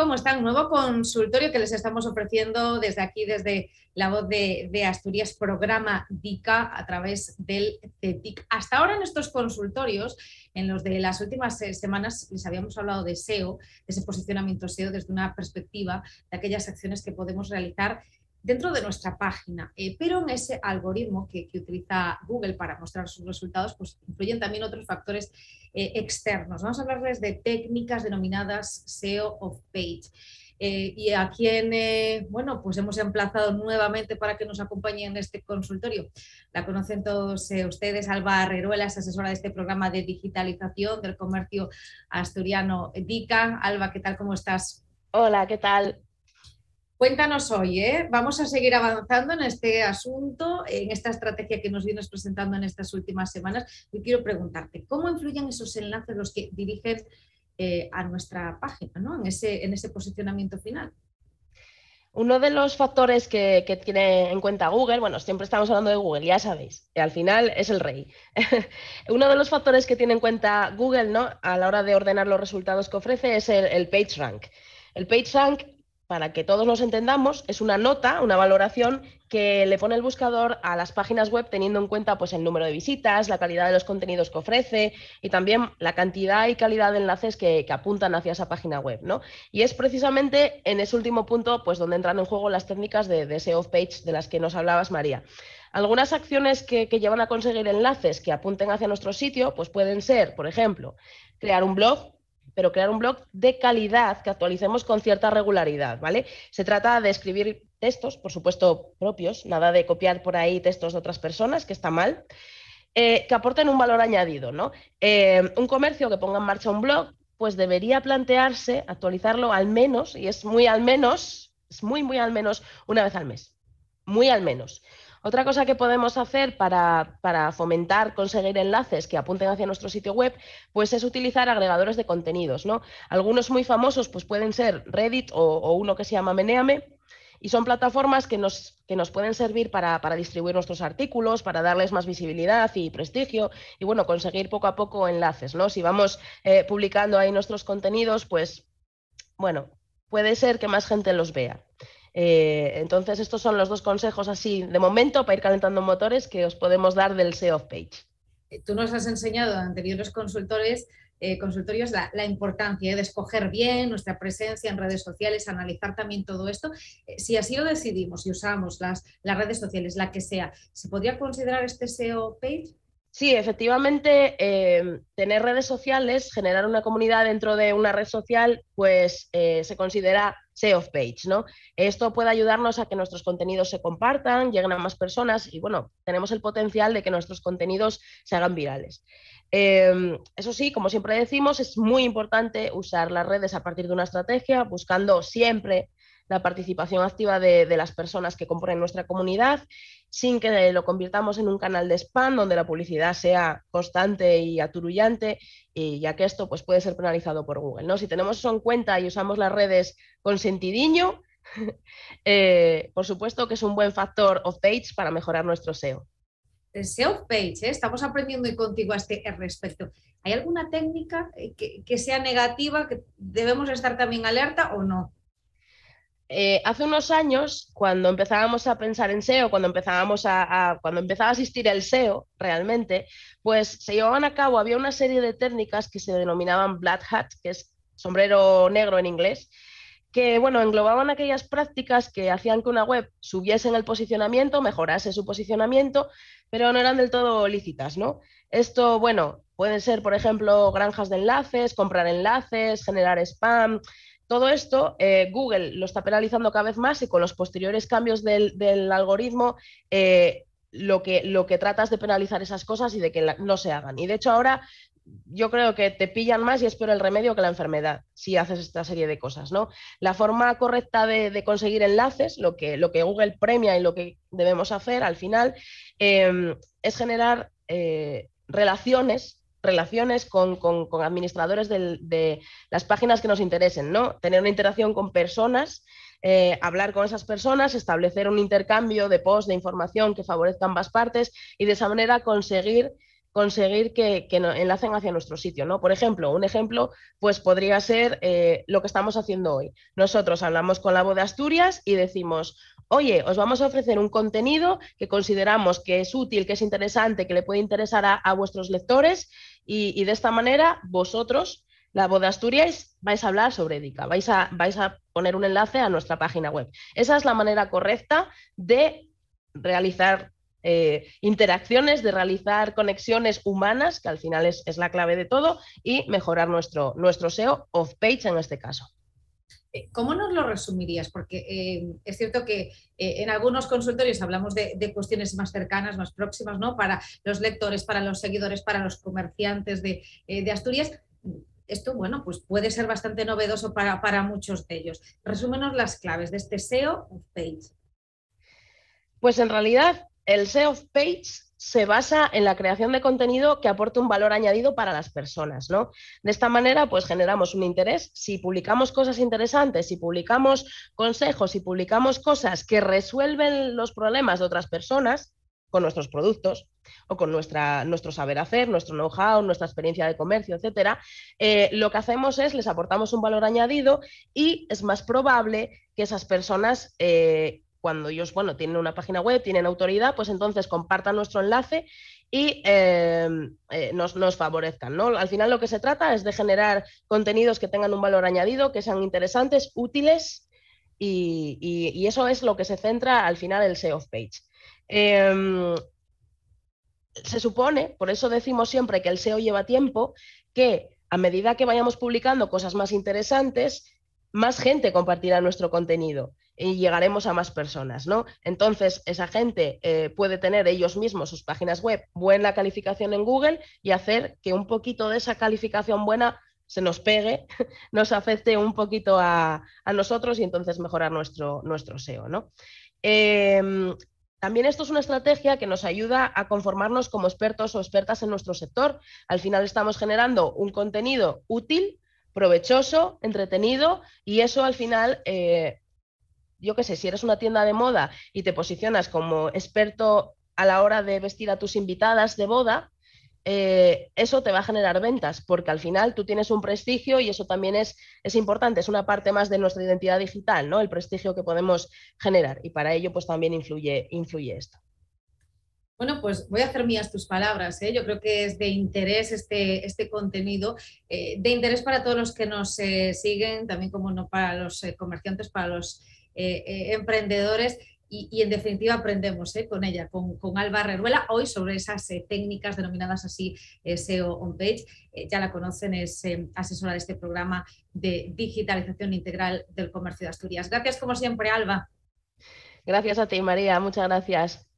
cómo están? nuevo consultorio que les estamos ofreciendo desde aquí, desde la voz de, de Asturias, programa DICA a través del CETIC. Hasta ahora en estos consultorios, en los de las últimas eh, semanas, les habíamos hablado de SEO, de ese posicionamiento SEO desde una perspectiva de aquellas acciones que podemos realizar dentro de nuestra página, eh, pero en ese algoritmo que, utiliza Google para mostrar sus resultados, pues influyen también otros factores eh, externos. Vamos a hablarles de técnicas denominadas SEO of Page. Eh, y a quien, bueno, pues hemos emplazado nuevamente para que nos acompañe en este consultorio. La conocen todos ustedes, Alba Herreruela es asesora de este programa de digitalización del comercio asturiano DICA. Alba, ¿qué tal? ¿Cómo estás? Hola, ¿qué tal? Cuéntanos hoy, ¿eh? vamos a seguir avanzando en este asunto, en esta estrategia que nos vienes presentando en estas últimas semanas. Y quiero preguntarte, ¿cómo influyen esos enlaces los que dirigen eh, a nuestra página, ¿no? en, ese, en ese posicionamiento final? Uno de los factores que, tiene en cuenta Google, bueno, siempre estamos hablando de Google, ya sabéis, que al final es el rey. Uno de los factores que tiene en cuenta Google ¿no? a la hora de ordenar los resultados que ofrece es el, el PageRank. El PageRank para que todos nos entendamos, es una nota, una valoración que le pone el buscador a las páginas web teniendo en cuenta pues, el número de visitas, la calidad de los contenidos que ofrece y también la cantidad y calidad de enlaces que, apuntan hacia esa página web. Y es precisamente en ese último punto pues, donde entran en juego las técnicas de, de ese off-page de las que nos hablabas, María. Algunas acciones que, que, llevan a conseguir enlaces que apunten hacia nuestro sitio pues pueden ser, por ejemplo, crear un blog pero crear un blog de calidad que actualicemos con cierta regularidad, ¿vale? Se trata de escribir textos, por supuesto, propios, nada de copiar por ahí textos de otras personas, que está mal. Eh, que aporten un valor añadido, ¿no? Eh, un comercio que ponga en marcha un blog, pues debería plantearse actualizarlo al menos, y es muy al menos, es muy, muy al menos una vez al mes, muy al menos. Otra cosa que podemos hacer para, fomentar, conseguir enlaces que apunten hacia nuestro sitio web, pues es utilizar agregadores de contenidos. ¿no? Algunos muy famosos pues pueden ser Reddit o, uno que se llama Meneame, y son plataformas que nos, pueden servir para, distribuir nuestros artículos, para darles más visibilidad y prestigio y bueno, conseguir poco a poco enlaces, ¿no? Si vamos eh, publicando ahí nuestros contenidos, pues bueno, puede ser que más gente los vea. Eh, entonces, estos son los dos consejos así, de momento, para ir calentando motores que os podemos dar del SEO page. Eh, tú nos has enseñado a anteriores consultores, eh, consultorios la, importancia de escoger bien nuestra presencia en redes sociales, analizar también todo esto. si así lo decidimos si usamos las, las redes sociales, la que sea, ¿se podría considerar este SEO page? Sí, efectivamente, em, tener redes sociales, generar una comunidad dentro de una red social, pues se considera Page, ¿no? Esto puede ayudarnos a que nuestros contenidos se compartan, lleguen a más personas y, bueno, tenemos el potencial de que nuestros contenidos se hagan virales. Em, eso sí, como siempre decimos, es muy importante usar las redes a partir de una estrategia, buscando siempre la participación activa de, las personas que componen nuestra comunidad, sin que lo convirtamos en un canal de spam donde la publicidad sea constante y aturullante, y ya que esto pues, puede ser penalizado por Google. ¿no? Si tenemos eso en cuenta y usamos las redes con sentidiño, eh, por supuesto que es un buen factor of page para mejorar nuestro SEO. El SEO page, ¿eh? estamos aprendiendo contigo a este respecto. ¿Hay alguna técnica eh, que sea negativa, que debemos estar también alerta o no? Eh, hace unos años, cuando empezábamos a pensar en SEO, cuando empezábamos a, cuando empezaba a asistir el SEO realmente, pues se llevaban a cabo, había una serie de técnicas que se denominaban black hat, que es sombrero negro en inglés, que bueno, englobaban aquellas prácticas que hacían que una web subiese en el posicionamiento, mejorase su posicionamiento, pero no eran del todo lícitas, ¿no? Esto, bueno, puede ser, por ejemplo, granjas de enlaces, comprar enlaces, generar spam, todo esto eh, Google lo está penalizando cada vez más y con los posteriores cambios del, algoritmo eh, lo, que, lo que tratas de penalizar esas cosas y de que no se hagan. Y de hecho ahora yo creo que te pillan más y es peor el remedio que la enfermedad si haces esta serie de cosas, ¿no? La forma correcta de, conseguir enlaces, lo que, lo que, Google premia y lo que debemos hacer al final, eh, es generar relaciones relaciones con, con, administradores de las páginas que nos interesen, ¿no? Tener una interacción con personas, eh, hablar con esas personas, establecer un intercambio de posts, de información que favorezca ambas partes y de esa manera conseguir conseguir que, que enlacen hacia nuestro sitio, ¿no? Por ejemplo, un ejemplo, pues podría ser eh, lo que estamos haciendo hoy. Nosotros hablamos con la voz de Asturias y decimos, oye, os vamos a ofrecer un contenido que consideramos que es útil, que es interesante, que le puede interesar a, vuestros lectores y, de esta manera vosotros, la voz de Asturias, vais a hablar sobre EDICA, vais a, vais a poner un enlace a nuestra página web. Esa es la manera correcta de realizar eh, interacciones, de realizar conexiones humanas, que al final es, la clave de todo, y mejorar nuestro, nuestro SEO off-page en este caso. Eh, ¿Cómo nos lo resumirías? Porque eh, es cierto que en algunos consultorios hablamos de, cuestiones más cercanas, más próximas, ¿no? Para los lectores, para los seguidores, para los comerciantes de, Asturias. Esto, bueno, pues puede ser bastante novedoso para, muchos de ellos. Resúmenos las claves de este SEO page. Pues en realidad el SEO of Page se basa en la creación de contenido que aporte un valor añadido para las personas, ¿no? De esta manera, pues generamos un interés. Si publicamos cosas interesantes, si publicamos consejos, si publicamos cosas que resuelven los problemas de otras personas con nuestros productos o con nuestra, nuestro saber hacer, nuestro know-how, nuestra experiencia de comercio, etcétera, eh, lo que hacemos es les aportamos un valor añadido y es más probable que esas personas eh, cuando ellos, bueno, tienen una página web, tienen autoridad, pues entonces compartan nuestro enlace y em, eh, nos, favorezcan. ¿no? Al final lo que se trata es de generar contenidos que tengan un valor añadido, que sean interesantes, útiles, y, eso es lo que se centra al final el SEO page. Em, se supone, por eso decimos siempre que el SEO lleva tiempo, que a medida que vayamos publicando cosas más interesantes, más gente compartirá nuestro contenido y llegaremos a más personas, ¿no? Entonces, esa gente eh, puede tener ellos mismos sus páginas web buena calificación en Google y hacer que un poquito de esa calificación buena se nos pegue, nos afecte un poquito a, nosotros y entonces mejorar nuestro, nuestro SEO, ¿no? Em, también esto es una estrategia que nos ayuda a conformarnos como expertos o expertas en nuestro sector. Al final estamos generando un contenido útil provechoso, entretenido y eso al final eh, yo qué sé, si eres una tienda de moda y te posicionas como experto a la hora de vestir a tus invitadas de boda, eh, eso te va a generar ventas, porque al final tú tienes un prestigio y eso también es, es, importante, es una parte más de nuestra identidad digital, ¿no? El prestigio que podemos generar y para ello pues también influye, influye esto. Bueno, pues voy a hacer mías tus palabras. ¿eh? Yo creo que es de interés este, este contenido, eh, de interés para todos los que nos siguen, también como no para los comerciantes, para los eh, eh, emprendedores y, en definitiva aprendemos eh, con ella, con, Alba Reruela, hoy sobre esas técnicas denominadas así SEO on page. ya la conocen, es asesora de este programa de digitalización integral del comercio de Asturias. Gracias como siempre, Alba. Gracias a ti, María. Muchas gracias.